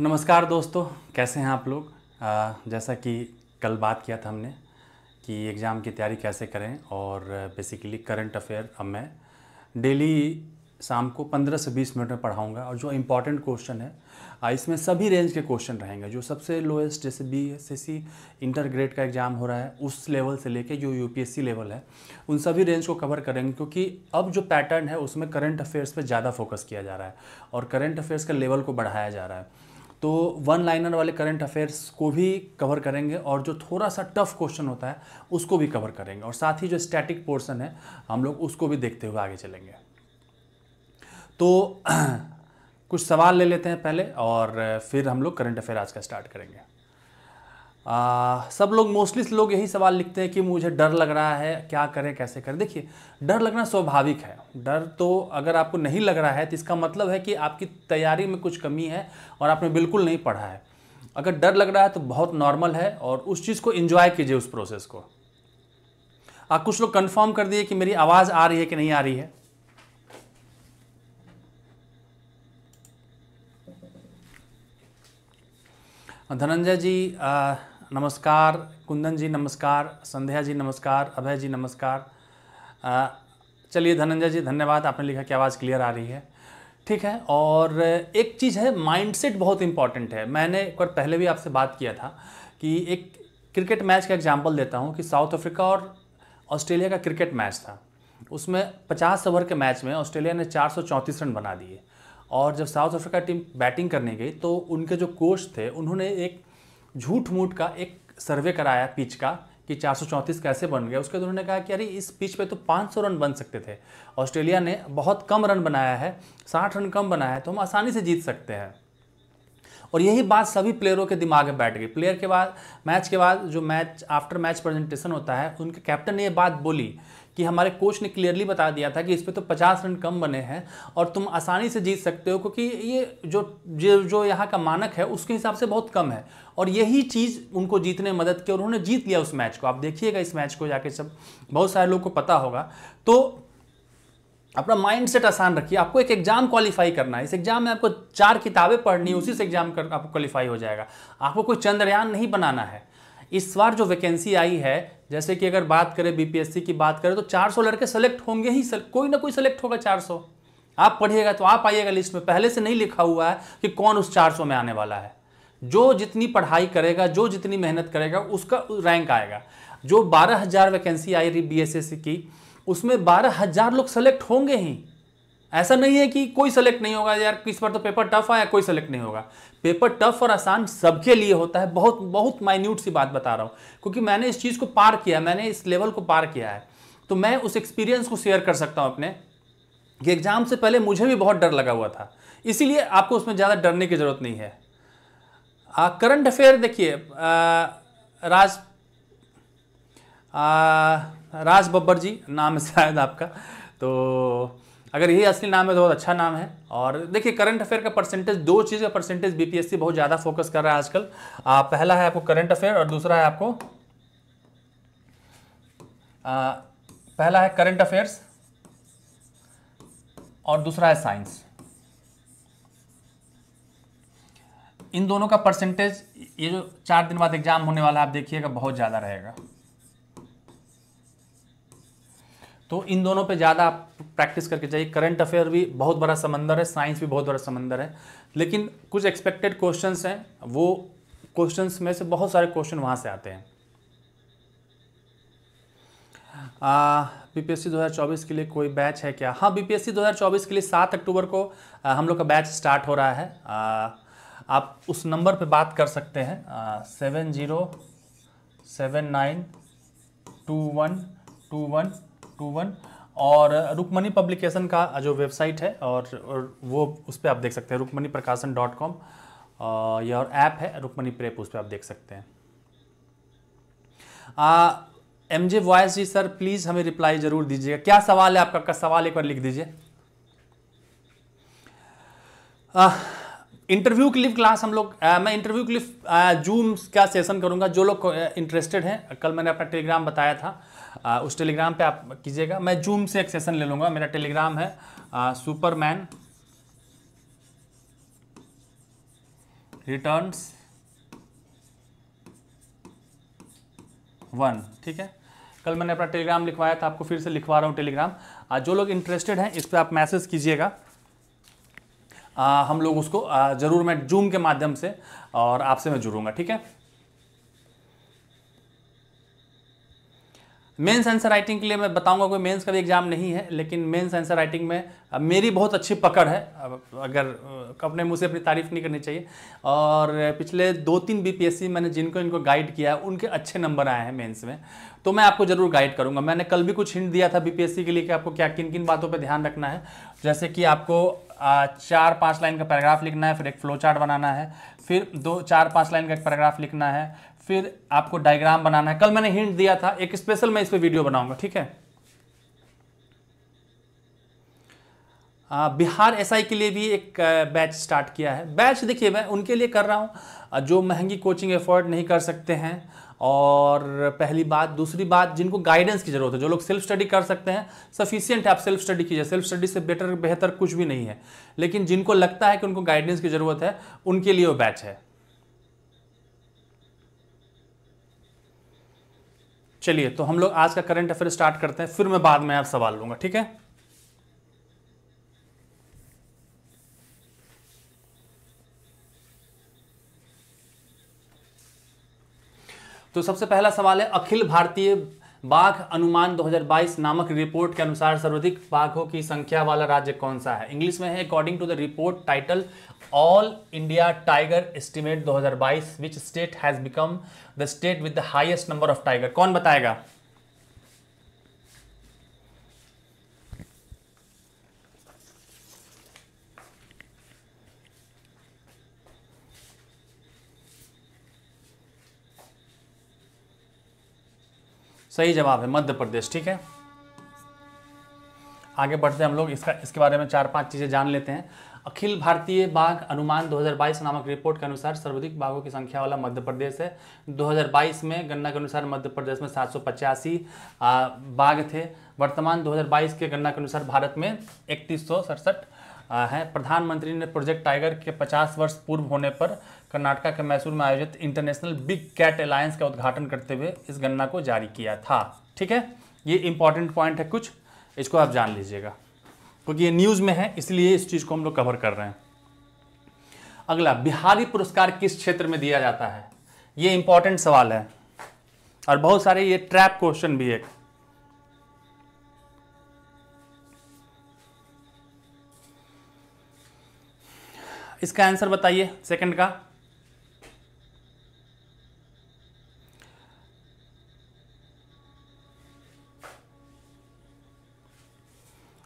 नमस्कार दोस्तों कैसे हैं आप लोग आ, जैसा कि कल बात किया था हमने कि एग्ज़ाम की तैयारी कैसे करें और बेसिकली करंट अफेयर अब मैं डेली शाम को 15 से 20 मिनट में पढ़ाऊँगा और जो इम्पॉर्टेंट क्वेश्चन है इसमें सभी रेंज के क्वेश्चन रहेंगे जो सबसे लोएस्ट जैसे B S S C inter grade का एग्ज़ाम हो रहा है उस लेवल से लेके जो यू लेवल है उन सभी रेंज को कवर करेंगे क्योंकि अब जो पैटर्न है उसमें करंट अफेयर्स पे ज़्यादा फोकस किया जा रहा है और करंट अफेयर्स का लेवल को बढ़ाया जा रहा है तो वन लाइनर वाले करंट अफेयर्स को भी कवर करेंगे और जो थोड़ा सा टफ क्वेश्चन होता है उसको भी कवर करेंगे और साथ ही जो स्टैटिक पोर्शन है हम लोग उसको भी देखते हुए आगे चलेंगे तो कुछ सवाल ले लेते हैं पहले और फिर हम लोग करंट अफेयर आज का स्टार्ट करेंगे आ, सब लोग मोस्टली लोग यही सवाल लिखते हैं कि मुझे डर लग रहा है क्या करें कैसे करें देखिए डर लगना स्वाभाविक है डर तो अगर आपको नहीं लग रहा है तो इसका मतलब है कि आपकी तैयारी में कुछ कमी है और आपने बिल्कुल नहीं पढ़ा है अगर डर लग रहा है तो बहुत नॉर्मल है और उस चीज़ को इन्जॉय कीजिए उस प्रोसेस को आ, कुछ लोग कन्फर्म कर दिए कि मेरी आवाज़ आ रही है कि नहीं आ रही है धनंजय जी आ, नमस्कार कुंदन जी नमस्कार संध्या जी नमस्कार अभय जी नमस्कार चलिए धनंजय जी धन्यवाद आपने लिखा कि आवाज़ क्लियर आ रही है ठीक है और एक चीज़ है माइंडसेट बहुत इंपॉर्टेंट है मैंने एक बार पहले भी आपसे बात किया था कि एक क्रिकेट मैच का एग्जाम्पल देता हूँ कि साउथ अफ्रीका और ऑस्ट्रेलिया का क्रिकेट मैच था उसमें 50 ओवर के मैच में ऑस्ट्रेलिया ने चार रन बना दिए और जब साउथ अफ्रीका टीम बैटिंग करने गई तो उनके जो कोच थे उन्होंने एक झूठ मूठ का एक सर्वे कराया पिच का कि चार कैसे बन गया उसके बाद उन्होंने कहा कि अरे इस पिच पे तो 500 रन बन सकते थे ऑस्ट्रेलिया ने बहुत कम रन बनाया है 60 रन कम बनाया है तो हम आसानी से जीत सकते हैं और यही बात सभी प्लेयरों के दिमाग में बैठ गई प्लेयर के बाद मैच के बाद जो मैच आफ्टर मैच प्रेजेंटेशन होता है उनके कैप्टन ने ये बात बोली कि हमारे कोच ने क्लियरली बता दिया था कि इस पर तो पचास रन कम बने हैं और तुम आसानी से जीत सकते हो क्योंकि ये जो जो यहाँ का मानक है उसके हिसाब से बहुत कम है और यही चीज़ उनको जीतने में मदद की और उन्होंने जीत लिया उस मैच को आप देखिएगा इस मैच को जाके सब बहुत सारे लोग को पता होगा तो अपना माइंडसेट आसान रखिए आपको एक एग्जाम क्वालिफाई करना है इस एग्जाम में आपको चार किताबें पढ़नी है उसी से एग्जाम कर आपको क्वालिफाई हो जाएगा आपको कोई चंद्रयान नहीं बनाना है इस बार जो वैकेंसी आई है जैसे कि अगर बात करें बीपीएससी की बात करें तो 400 लड़के सेलेक्ट होंगे ही सले, कोई ना कोई सेलेक्ट होगा 400 आप पढ़िएगा तो आप आइएगा लिस्ट में पहले से नहीं लिखा हुआ है कि कौन उस 400 में आने वाला है जो जितनी पढ़ाई करेगा जो जितनी मेहनत करेगा उसका रैंक आएगा जो बारह वैकेंसी आई रही बी की उसमें बारह लोग सेलेक्ट होंगे ही ऐसा नहीं है कि कोई सेलेक्ट नहीं होगा यार किस पर तो पेपर टफ आया कोई सेलेक्ट नहीं होगा पेपर टफ और आसान सबके लिए होता है बहुत बहुत माइन्यूट सी बात बता रहा हूँ क्योंकि मैंने इस चीज़ को पार किया मैंने इस लेवल को पार किया है तो मैं उस एक्सपीरियंस को शेयर कर सकता हूँ अपने कि एग्ज़ाम से पहले मुझे भी बहुत डर लगा हुआ था इसीलिए आपको उसमें ज़्यादा डरने की ज़रूरत नहीं है करंट अफेयर देखिए राज आ, राज बब्बर जी नाम है शायद आपका तो अगर यही असली नाम है तो बहुत अच्छा नाम है और देखिए करंट अफेयर का परसेंटेज दो चीज़ का परसेंटेज बीपीएससी बहुत ज़्यादा फोकस कर रहा है आजकल आ, पहला है आपको करंट अफेयर और दूसरा है आपको आ, पहला है करंट अफेयर्स और दूसरा है साइंस इन दोनों का परसेंटेज ये जो चार दिन बाद एग्जाम होने वाला है आप देखिएगा बहुत ज़्यादा रहेगा तो इन दोनों पे ज़्यादा आप प्रैक्टिस करके जाइए करंट अफेयर भी बहुत बड़ा समंदर है साइंस भी बहुत बड़ा समंदर है लेकिन कुछ एक्सपेक्टेड क्वेश्चन हैं वो क्वेश्चन में से बहुत सारे क्वेश्चन वहाँ से आते हैं बी पी बीपीएससी 2024 के लिए कोई बैच है क्या हाँ बी बीपीएससी 2024 के लिए सात अक्टूबर को आ, हम लोग का बैच स्टार्ट हो रहा है आ, आप उस नंबर पे बात कर सकते हैं seven zero seven nine two one two one two one और रुकमणी पब्लिकेशन का जो वेबसाइट है और, और वो उस पर आप देख सकते हैं रुकमणि प्रकाशन डॉट कॉम यह और ऐप है रुकमणी प्रेप उस पर आप देख सकते हैं M J voice ji sir please हमें रिप्लाई ज़रूर दीजिएगा क्या सवाल है आपका सवाल एक बार लिख दीजिए इंटरव्यू के लिए क्लास हम लोग आ, मैं इंटरव्यू के लिए जूम का सेशन करूंगा जो लोग इंटरेस्टेड हैं कल मैंने अपना टेलीग्राम बताया था आ, उस टेलीग्राम पे आप कीजिएगा मैं जूम से एक सेशन ले लूँगा मेरा टेलीग्राम है सुपरमैन रिटर्न्स वन ठीक है कल मैंने अपना टेलीग्राम लिखवाया था आपको फिर से लिखवा रहा हूँ टेलीग्राम आ, जो लोग इंटरेस्टेड हैं इस पर आप मैसेज कीजिएगा हम लोग उसको ज़रूर मैं जूम के माध्यम से और आपसे मैं जुड़ूंगा ठीक है मेंस आंसर राइटिंग के लिए मैं बताऊंगा कोई मेंस का भी एग्जाम नहीं है लेकिन मेंस आंसर राइटिंग में मेरी बहुत अच्छी पकड़ है अगर अपने मुझसे से अपनी तारीफ नहीं करनी चाहिए और पिछले दो तीन बीपीएससी मैंने जिनको इनको गाइड किया है उनके अच्छे नंबर आए हैं मेंस में तो मैं आपको जरूर गाइड करूंगा मैंने कल भी कुछ हिंट दिया था बीपीएससी के लिए कि आपको क्या किन किन बातों पर ध्यान रखना है जैसे कि आपको चार पाँच लाइन का पैराग्राफ लिखना है फिर एक फ्लो चार्ट बनाना है फिर दो चार पाँच लाइन का एक पैराग्राफ लिखना है फिर आपको डायग्राम बनाना है कल मैंने हिंट दिया था एक स्पेशल मैं इस पर वीडियो बनाऊंगा ठीक है आ, बिहार एसआई के लिए भी एक बैच स्टार्ट किया है बैच देखिए मैं उनके लिए कर रहा हूँ जो महंगी कोचिंग एफोर्ड नहीं कर सकते हैं और पहली बात दूसरी बात जिनको गाइडेंस की ज़रूरत है जो लोग सेल्फ स्टडी कर सकते हैं सफिशियंट है आप सेल्फ स्टडी कीजिए सेल्फ स्टडी से बेटर बेहतर कुछ भी नहीं है लेकिन जिनको लगता है कि उनको गाइडेंस की ज़रूरत है उनके लिए वो बैच है चलिए तो हम लोग आज का करंट अफेयर स्टार्ट करते हैं फिर मैं बाद में आप सवाल लूंगा ठीक है तो सबसे पहला सवाल है अखिल भारतीय बाघ अनुमान 2022 नामक रिपोर्ट के अनुसार सर्वाधिक बाघों की संख्या वाला राज्य कौन सा है इंग्लिश में है according to the report title all India tiger estimate 2022 which state has become the state with the highest number of tiger कौन बताएगा सही जवाब है मध्य प्रदेश ठीक है आगे बढ़ते हैं हम लोग इसका इसके बारे में चार पांच चीज़ें जान लेते हैं अखिल भारतीय बाघ अनुमान 2022 नामक रिपोर्ट के अनुसार सर्वाधिक बाघों की संख्या वाला मध्य प्रदेश है 2022 में गणना के अनुसार मध्य प्रदेश में सात बाघ थे वर्तमान 2022 के गणना के अनुसार भारत में इकतीस है प्रधानमंत्री ने प्रोजेक्ट टाइगर के 50 वर्ष पूर्व होने पर कर्नाटका के मैसूर में आयोजित इंटरनेशनल बिग कैट अलायंस का उद्घाटन करते हुए इस गणना को जारी किया था ठीक है ये इंपॉर्टेंट पॉइंट है कुछ इसको आप जान लीजिएगा क्योंकि ये न्यूज़ में है इसलिए इस चीज़ को हम लोग कवर कर रहे हैं अगला बिहारी पुरस्कार किस क्षेत्र में दिया जाता है ये इंपॉर्टेंट सवाल है और बहुत सारे ये ट्रैप क्वेश्चन भी है इसका आंसर बताइए सेकंड का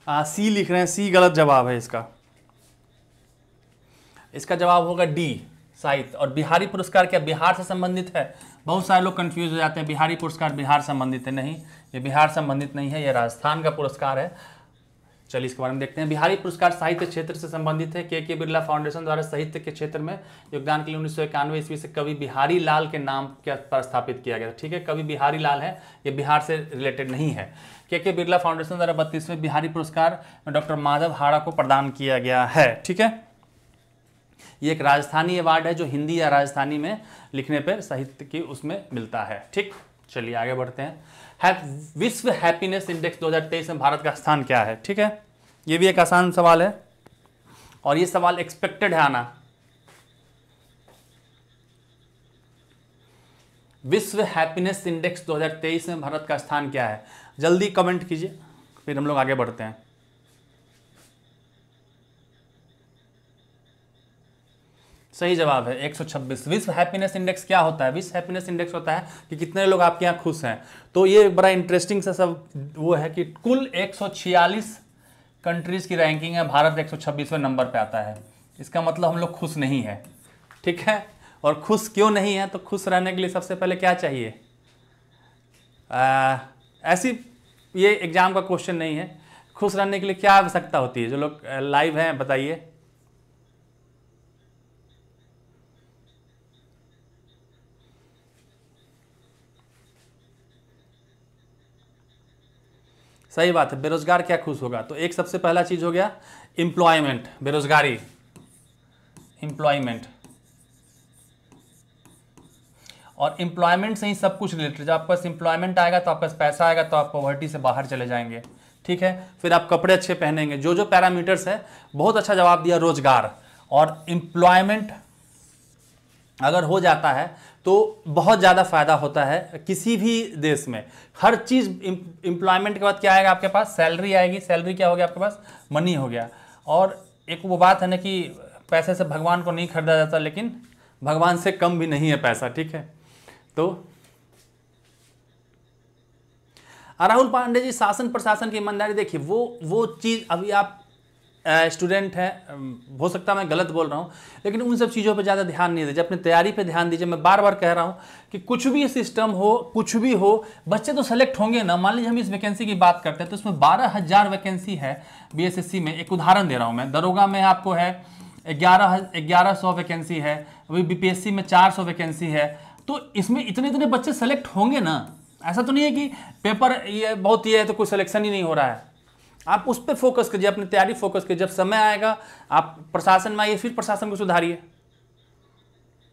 आ, सी लिख रहे हैं सी गलत जवाब है इसका इसका जवाब होगा डी साहित्य और बिहारी पुरस्कार क्या बिहार से संबंधित है बहुत सारे लोग कंफ्यूज हो जाते हैं बिहारी पुरस्कार बिहार संबंधित है नहीं ये बिहार संबंधित नहीं है ये राजस्थान का पुरस्कार है चलिए इसके बारे में देखते हैं बिहारी पुरस्कार साहित्य क्षेत्र से संबंधित है के के बिरला फाउंडेशन द्वारा साहित्य के क्षेत्र में योगदान के लिए उन्नीस सौ इक्यानवे ईस्वी से कवि बिहारी लाल के नाम के स्थापित किया गया ठीक है कवि बिहारी लाल है ये बिहार से रिलेटेड नहीं है के के बिरला फाउंडेशन द्वारा बत्तीसवें बिहारी पुरस्कार डॉक्टर माधव हाड़ा को प्रदान किया गया है ठीक है ये एक राजस्थानी अवार्ड है जो हिंदी या राजस्थानी में लिखने पर साहित्य की उसमें मिलता है ठीक चलिए आगे बढ़ते हैं है, विश्व हैप्पीनेस इंडेक्स 2023 में भारत का स्थान क्या है ठीक है ये भी एक आसान सवाल है और ये सवाल एक्सपेक्टेड है आना विश्व हैप्पीनेस इंडेक्स 2023 में भारत का स्थान क्या है जल्दी कमेंट कीजिए फिर हम लोग आगे बढ़ते हैं सही जवाब है 126 विश्व हैप्पीनेस इंडेक्स क्या होता है विश्व हैप्पीनेस इंडेक्स होता है कि कितने लोग आपके यहाँ खुश हैं तो ये बड़ा इंटरेस्टिंग सा सब वो है कि कुल 146 कंट्रीज़ की रैंकिंग है भारत 126वें नंबर पे आता है इसका मतलब हम लोग खुश नहीं है ठीक है और खुश क्यों नहीं है तो खुश रहने के लिए सबसे पहले क्या चाहिए आ, ऐसी ये एग्ज़ाम का क्वेश्चन नहीं है खुश रहने के लिए क्या आवश्यकता होती है जो लोग लाइव हैं बताइए सही बात है बेरोजगार क्या खुश होगा तो एक सबसे पहला चीज़ हो गया इंप्लॉयमेंट बेरोजगारी इंप्लॉयमेंट और एम्प्लॉयमेंट से ही सब कुछ रिलेटेड जब आपके पास इंप्लॉयमेंट आएगा तो आपके पास पैसा आएगा तो आप पॉवर्टी से बाहर चले जाएंगे ठीक है फिर आप कपड़े अच्छे पहनेंगे जो जो पैरामीटर्स है बहुत अच्छा जवाब दिया रोजगार और एम्प्लॉयमेंट अगर हो जाता है तो बहुत ज़्यादा फायदा होता है किसी भी देश में हर चीज़ इम्प्लॉयमेंट के बाद क्या आएगा आपके पास सैलरी आएगी सैलरी क्या हो गया आपके पास मनी हो गया और एक वो बात है ना कि पैसे से भगवान को नहीं खरीदा जाता लेकिन भगवान से कम भी नहीं है पैसा ठीक है तो राहुल पांडे जी शासन प्रशासन की ईमानदारी देखिए वो वो चीज़ अभी आप स्टूडेंट हैं हो सकता है मैं गलत बोल रहा हूँ लेकिन उन सब चीज़ों पर ज़्यादा ध्यान नहीं दीजिए अपनी तैयारी पे ध्यान दीजिए मैं बार बार कह रहा हूँ कि कुछ भी सिस्टम हो कुछ भी हो बच्चे तो सेलेक्ट होंगे ना मान लीजिए हम इस वैकेंसी की बात करते हैं तो इसमें बारह हज़ार वैकेंसी है बी में एक उदाहरण दे रहा हूँ मैं दरोगा में आपको है ग्यारह ग्यारह सौ वैकेंसी है अभी बीपीएससी में चार सौ वैकेंसी है तो इसमें इतने इतने बच्चे सेलेक्ट होंगे ना ऐसा तो नहीं है कि पेपर ये बहुत ये है तो कोई सिलेक्शन ही नहीं हो रहा है आप उस पर फोकस कीजिए अपनी तैयारी फोकस कीजिए जब समय आएगा आप प्रशासन में आइए फिर प्रशासन को सुधारिए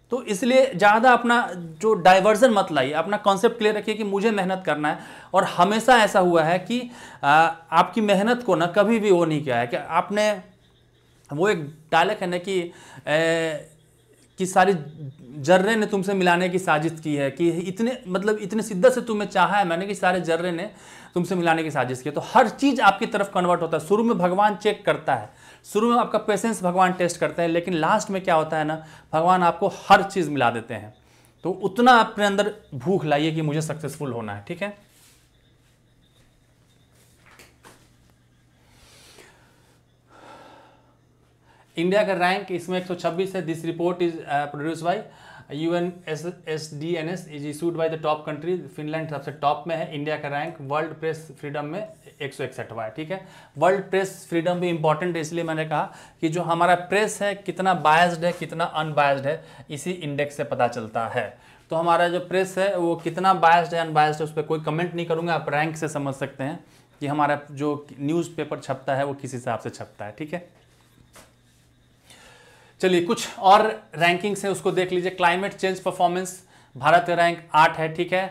तो इसलिए ज़्यादा अपना जो डाइवर्जन मत लाइए अपना कॉन्सेप्ट क्लियर रखिए कि मुझे मेहनत करना है और हमेशा ऐसा हुआ है कि आ, आपकी मेहनत को ना कभी भी वो नहीं किया है कि आपने वो एक डायलैक्ट है ना कि ए, कि सारी जर्रे ने तुमसे मिलाने की साजिश की है कि इतने मतलब इतने शिद्दत से तुम्हें चाहा है मैंने कि सारे जर्रे ने तुमसे मिलाने की साजिश की है तो हर चीज़ आपकी तरफ कन्वर्ट होता है शुरू में भगवान चेक करता है शुरू में आपका पेशेंस भगवान टेस्ट करते हैं लेकिन लास्ट में क्या होता है ना भगवान आपको हर चीज़ मिला देते हैं तो उतना अपने अंदर भूख लाइए कि मुझे सक्सेसफुल होना है ठीक है इंडिया का रैंक इसमें 126 है this report is produce by U N S S D N S is issued by the top country Finland सबसे टॉप में है इंडिया का रैंक वर्ल्ड प्रेस फ्रीडम में एक सौ uh, इकसठवा है ठीक है वर्ल्ड प्रेस फ्रीडम भी इंपॉर्टेंट है इसलिए मैंने कहा कि जो हमारा प्रेस है कितना बायस्ड है कितना अनबायस्ड है इसी इंडेक्स से पता चलता है तो हमारा जो प्रेस है वो कितना बायस्ड है अनबायस्ड है उस पर कोई कमेंट नहीं करूँगा आप रैंक से समझ सकते हैं कि हमारा जो न्यूज़पेपर छपता है वो किस हिसाब से छपता है ठीक है चलिए कुछ और रैंकिंग्स हैं उसको देख लीजिए क्लाइमेट चेंज परफॉर्मेंस भारत का रैंक आठ है ठीक है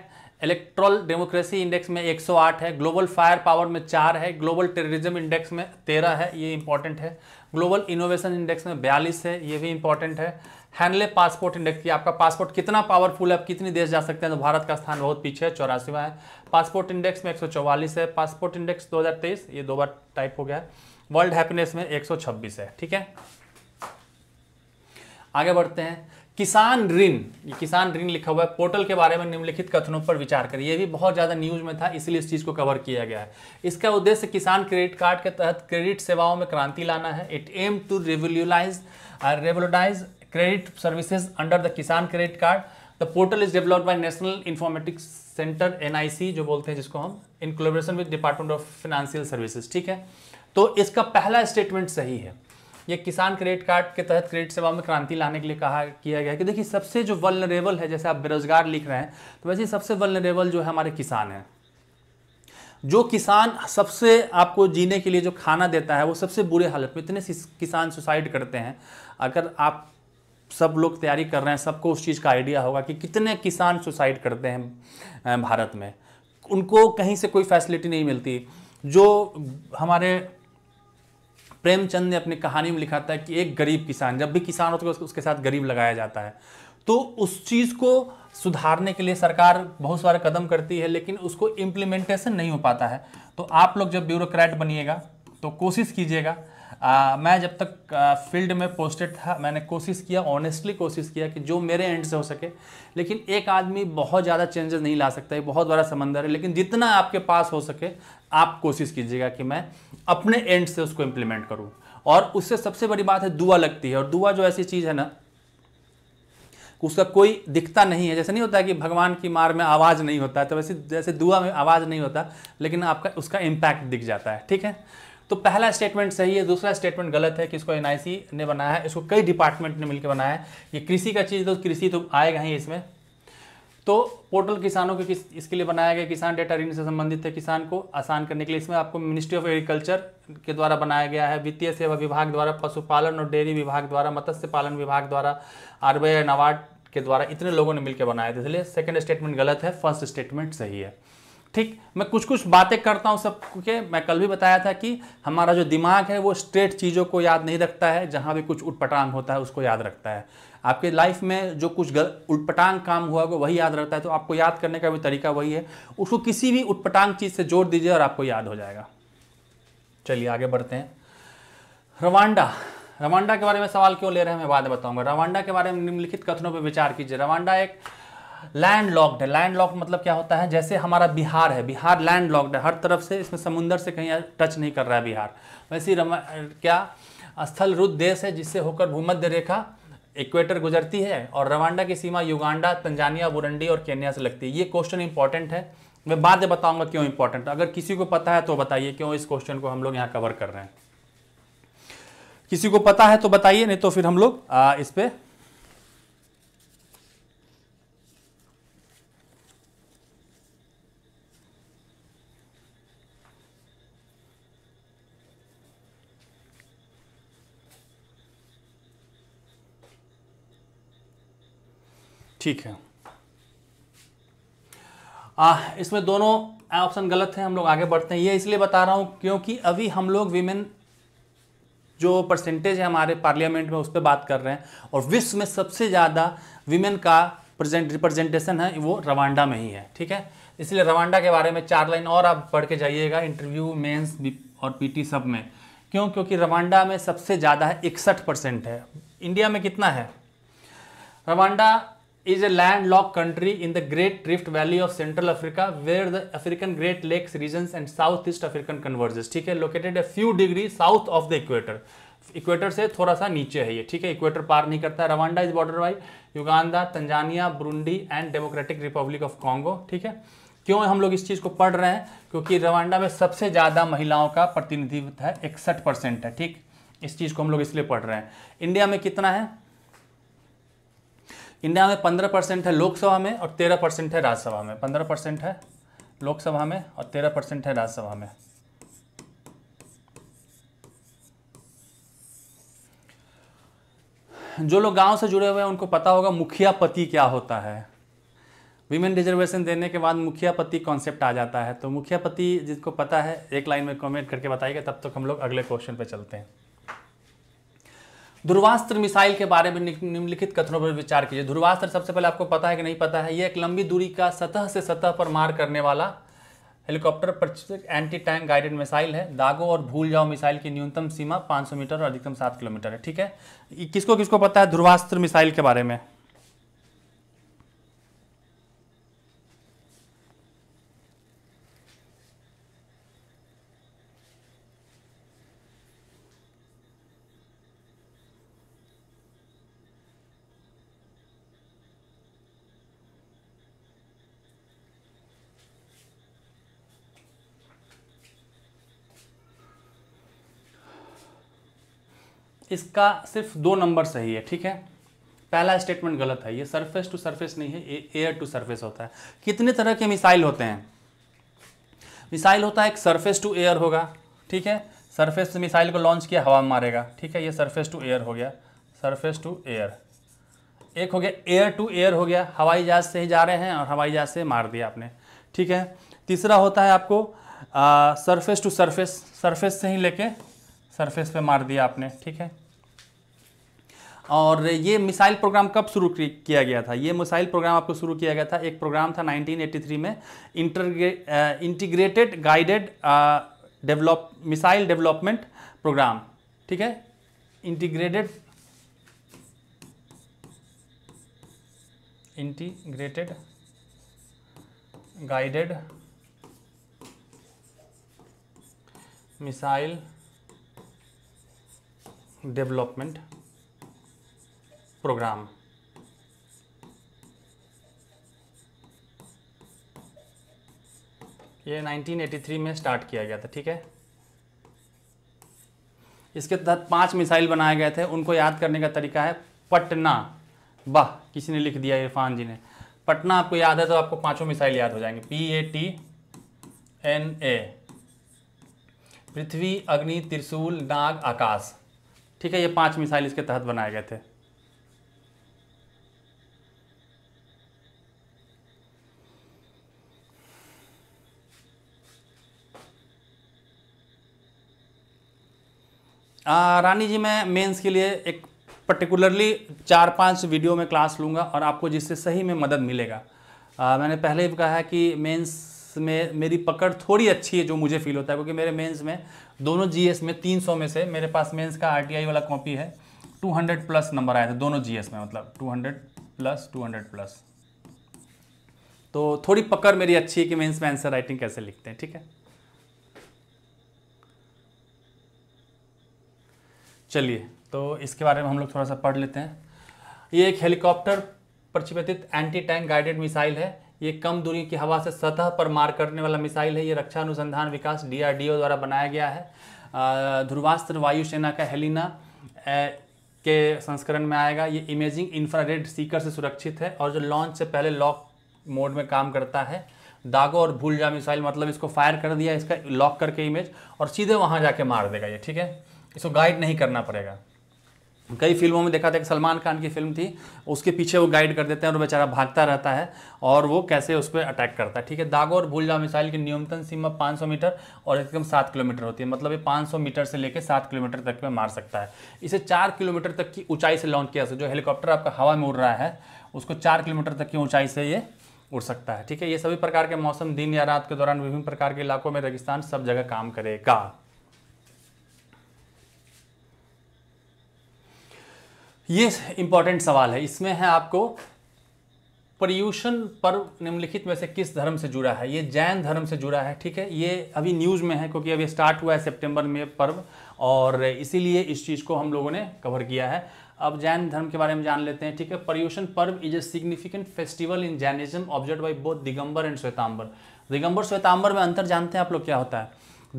इलेक्ट्रल डेमोक्रेसी इंडेक्स में 108 है ग्लोबल फायर पावर में चार है ग्लोबल टेररिज्म इंडेक्स में तेरह है ये इंपॉर्टेंट है ग्लोबल इनोवेशन इंडेक्स में बयालीस है ये भी इंपॉर्टेंट है हैंडले पासपोर्ट इंडेक्स की आपका पासपोर्ट कितना पावरफुल है आप कितनी देश जा सकते हैं तो भारत का स्थान बहुत पीछे है चौरासीवा है पासपोर्ट इंडेक्स में 144 है पासपोर्ट इंडेक्स 2023 ये दो बार टाइप हो गया है वर्ल्ड हैप्पीनेस में 126 है ठीक है आगे बढ़ते हैं किसान ऋण किसान ऋण लिखा हुआ है पोर्टल के बारे में निम्नलिखित कथनों पर विचार करें ये भी बहुत ज़्यादा न्यूज में था इसलिए इस चीज़ को कवर किया गया है इसका उद्देश्य किसान क्रेडिट कार्ड के तहत क्रेडिट सेवाओं में क्रांति लाना है it aim to revolutionise revolutionise credit services under the Kisan credit card the portal is developed by national informatics centre N जो बोलते हैं जिसको हम in collaboration with department of financial services ठीक है तो इसका पहला स्टेटमेंट सही है ये किसान क्रेडिट कार्ड के तहत क्रेडिट सेवा में क्रांति लाने के लिए कहा किया गया कि देखिए सबसे जो वलनरेबल है जैसे आप बेरोजगार लिख रहे हैं तो वैसे सबसे वलनरेबल जो है हमारे किसान हैं जो किसान सबसे आपको जीने के लिए जो खाना देता है वो सबसे बुरे हालत में इतने किसान सुसाइड करते हैं अगर आप सब लोग तैयारी कर रहे हैं सबको उस चीज़ का आइडिया होगा कि कितने किसान सुसाइड करते हैं भारत में उनको कहीं से कोई फैसिलिटी नहीं मिलती जो हमारे प्रेमचंद ने अपनी कहानी में लिखा था कि एक गरीब किसान जब भी किसान होता है उसके साथ गरीब लगाया जाता है तो उस चीज़ को सुधारने के लिए सरकार बहुत सारे कदम करती है लेकिन उसको इम्प्लीमेंटेशन नहीं हो पाता है तो आप लोग जब ब्यूरोक्रेट बनिएगा तो कोशिश कीजिएगा मैं जब तक आ, फील्ड में पोस्टेड था मैंने कोशिश किया ऑनेस्टली कोशिश किया कि जो मेरे एंड से हो सके लेकिन एक आदमी बहुत ज़्यादा चेंजेस नहीं ला सकता है बहुत बड़ा समंदर है लेकिन जितना आपके पास हो सके आप कोशिश कीजिएगा कि मैं अपने एंड से उसको इम्प्लीमेंट करूं और उससे सबसे बड़ी बात है दुआ लगती है और दुआ जो ऐसी चीज़ है ना उसका कोई दिखता नहीं है जैसे नहीं होता कि भगवान की मार में आवाज़ नहीं होता तो वैसे जैसे दुआ में आवाज़ नहीं होता लेकिन आपका उसका इम्पैक्ट दिख जाता है ठीक है तो पहला स्टेटमेंट सही है दूसरा स्टेटमेंट गलत है कि इसको एनआईसी ने बनाया है इसको कई डिपार्टमेंट ने मिलकर बनाया है ये कृषि का चीज़ तो कृषि तो आएगा ही इसमें तो पोर्टल किसानों के किस इसके लिए बनाया गया किसान डेटा ऋण से संबंधित है किसान को आसान करने के लिए इसमें आपको मिनिस्ट्री ऑफ एग्रीकल्चर के द्वारा बनाया गया है वित्तीय सेवा विभाग द्वारा पशुपालन और डेयरी विभाग द्वारा मत्स्य पालन विभाग द्वारा आरबीआई नवाड के द्वारा इतने लोगों ने मिलकर बनाया था इसलिए सेकेंड स्टेटमेंट गलत है फर्स्ट स्टेटमेंट सही है ठीक मैं कुछ कुछ बातें करता हूँ सबके मैं कल भी बताया था कि हमारा जो दिमाग है वो स्ट्रेट चीज़ों को याद नहीं रखता है जहाँ भी कुछ उठपटांग होता है उसको याद रखता है आपके लाइफ में जो कुछ गल उटपटांग काम हुआ होगा वही याद रहता है तो आपको याद करने का भी तरीका वही है उसको किसी भी उटपटांग चीज़ से जोड़ दीजिए और आपको याद हो जाएगा चलिए आगे बढ़ते हैं रवांडा रवांडा के बारे में सवाल क्यों ले रहे हैं मैं बाद में बताऊंगा रवांडा के बारे में निम्नलिखित कथनों पर विचार कीजिए रवांडा एक लैंड लॉक्ड है लैंड लॉक्ड मतलब क्या होता है जैसे हमारा बिहार है बिहार लैंड लॉक्ड है हर तरफ से इसमें समुंदर से कहीं टच नहीं कर रहा है बिहार वैसे ही क्या स्थल रुद्ध देश है जिससे होकर भूमध्य रेखा इक्वेटर गुजरती है और रवांडा की सीमा युगांडा तंजानिया बुरंडी और केन्या से लगती है ये क्वेश्चन इंपॉर्टेंट है मैं बाद में बताऊंगा क्यों इंपॉर्टेंट अगर किसी को पता है तो बताइए क्यों इस क्वेश्चन को हम लोग यहाँ कवर कर रहे हैं किसी को पता है तो बताइए नहीं तो फिर हम लोग इस पर ठीक है आ, इसमें दोनों ऑप्शन गलत हैं हम लोग आगे बढ़ते हैं ये इसलिए बता रहा हूँ क्योंकि अभी हम लोग विमेन जो परसेंटेज है हमारे पार्लियामेंट में उस पर बात कर रहे हैं और विश्व में सबसे ज़्यादा विमेन का प्रेजेंट रिप्रेजेंटेशन है वो रवांडा में ही है ठीक है इसलिए रवांडा के बारे में चार लाइन और आप पढ़ के जाइएगा इंटरव्यू मेन्स और पीटी सब में क्यों क्योंकि रवांडा में सबसे ज़्यादा है इकसठ परसेंट है इंडिया में कितना है Rwanda is a landlocked country in the Great Rift Valley of Central Africa where the African Great Lakes regions and Southeast African converges ठीक है located a few degree south of the equator equator से थोड़ा सा नीचे है ये ठीक है इक्वेटर पार नहीं करता है Rwanda is border by Uganda Tanzania Burundi and democratic republic of Congo ठीक है क्यों हम लोग इस चीज़ को पढ़ रहे हैं क्योंकि रवांडा में सबसे ज़्यादा महिलाओं का प्रतिनिधित्व है इकसठ परसेंट है ठीक इस चीज़ को हम लोग इसलिए पढ़ रहे हैं इंडिया में कितना है इंडिया में पंद्रह परसेंट है लोकसभा में और तेरह परसेंट है राज्यसभा में पंद्रह परसेंट है लोकसभा में और तेरह परसेंट है राज्यसभा में जो लोग गांव से जुड़े हुए हैं उनको पता होगा मुखिया पति क्या होता है विमेन रिजर्वेशन देने के बाद मुखिया पति कॉन्सेप्ट आ जाता है तो मुखिया पति जिसको पता है एक लाइन में कमेंट करके बताइएगा तब तक हम लोग अगले क्वेश्चन पे चलते हैं ध्रुवास्त्र मिसाइल के बारे में निम्नलिखित कथनों पर विचार कीजिए ध्रुवास्त्र सबसे पहले आपको पता है कि नहीं पता है यह एक लंबी दूरी का सतह से सतह पर मार करने वाला हेलीकॉप्टर प्रचलित एंटी टैंक गाइडेड मिसाइल है दागो और भूल जाओ मिसाइल की न्यूनतम सीमा 500 मीटर और अधिकतम 7 किलोमीटर है ठीक है किसको किसको पता है ध्रुवास्त्र मिसाइल के बारे में इसका सिर्फ दो नंबर सही है ठीक है पहला स्टेटमेंट गलत है ये सरफेस टू सरफेस नहीं है एयर टू सरफेस होता है कितने तरह के मिसाइल होते हैं मिसाइल होता है एक सरफेस टू एयर होगा ठीक है सरफेस मिसाइल को लॉन्च किया हवा मारेगा ठीक है ये सरफेस टू एयर हो गया सरफेस टू एयर एक हो गया एयर टू एयर हो गया हवाई जहाज़ से ही जा रहे हैं और हवाई जहाज़ से मार दिया आपने ठीक है तीसरा होता है आपको सरफेस टू सरफेस सरफेस से ही लेके सरफेस पे मार दिया आपने ठीक है और ये मिसाइल प्रोग्राम कब शुरू किया गया था ये मिसाइल प्रोग्राम आपको शुरू किया गया था एक प्रोग्राम था 1983 में integrated guided develop missile development programme ठीक है integrated integrated guided missile development programme ये 1983 में स्टार्ट किया गया था ठीक है इसके तहत पांच मिसाइल बनाए गए थे उनको याद करने का तरीका है पटना वाह किसी ने लिख दिया इरफान जी ने पटना आपको याद है तो आपको पांचों मिसाइल याद हो जाएंगे P A T N A Prithvi Agni Trishul नाग आकाश ठीक है ये पांच मिसाइल इसके तहत बनाए गए थे रानी जी मैं मेंस के लिए एक पर्टिकुलरली चार पांच वीडियो में क्लास लूँगा और आपको जिससे सही में मदद मिलेगा आ, मैंने पहले भी कहा है कि मेंस में मेरी पकड़ थोड़ी अच्छी है जो मुझे फील होता है क्योंकि मेरे मेंस में दोनों जीएस में 300 में से मेरे पास मेंस का आरटीआई वाला कॉपी है 200 प्लस नंबर आया था दोनों जी में मतलब टू प्लस टू प्लस तो थोड़ी पकड़ मेरी अच्छी है कि मेन्स में आंसर राइटिंग कैसे लिखते हैं ठीक है चलिए तो इसके बारे में हम लोग थोड़ा सा पढ़ लेते हैं ये एक हेलीकॉप्टर प्रक्षेपित एंटी टैंक गाइडेड मिसाइल है ये कम दूरी की हवा से सतह पर मार करने वाला मिसाइल है ये रक्षा अनुसंधान विकास डीआरडीओ द्वारा बनाया गया है ध्रुवास्त्र वायुसेना का हेलिना के संस्करण में आएगा ये इमेजिंग इंफ्रारेड सीकर से सुरक्षित है और जो लॉन्च से पहले लॉक मोड में काम करता है दागो और भूल जा मिसाइल मतलब इसको फायर कर दिया इसका लॉक करके इमेज और सीधे वहाँ जाके मार देगा ये ठीक है इसको गाइड नहीं करना पड़ेगा कई फिल्मों में देखा था कि सलमान खान की फिल्म थी उसके पीछे वो गाइड कर देते हैं और बेचारा भागता रहता है और वो कैसे उस पर अटैक करता है ठीक है दागो और भूल जाओ मिसाइल की न्यूनतम सीमा 500 मीटर और एकदम सात किलोमीटर होती है मतलब ये 500 मीटर से लेकर सात किलोमीटर तक में मार सकता है इसे चार किलोमीटर तक की ऊंचाई से लॉन्च किया जो हेलीकॉप्टर आपका हवा में उड़ रहा है उसको चार किलोमीटर तक की ऊँचाई से ये उड़ सकता है ठीक है ये सभी प्रकार के मौसम दिन या रात के दौरान विभिन्न प्रकार के इलाकों में रेगिस्तान सब जगह काम करेगा ये इंपॉर्टेंट सवाल है इसमें है आपको पर्यूषण पर्व निम्नलिखित में से किस धर्म से जुड़ा है ये जैन धर्म से जुड़ा है ठीक है ये अभी न्यूज़ में है क्योंकि अभी स्टार्ट हुआ है सितंबर में पर्व और इसीलिए इस चीज़ को हम लोगों ने कवर किया है अब जैन धर्म के बारे में जान लेते हैं ठीक है Paryushan Parva is a significant festival in Jainism observe by both Digambar and Shwetambar Digambar Shwetambar में अंतर जानते हैं आप लोग क्या होता है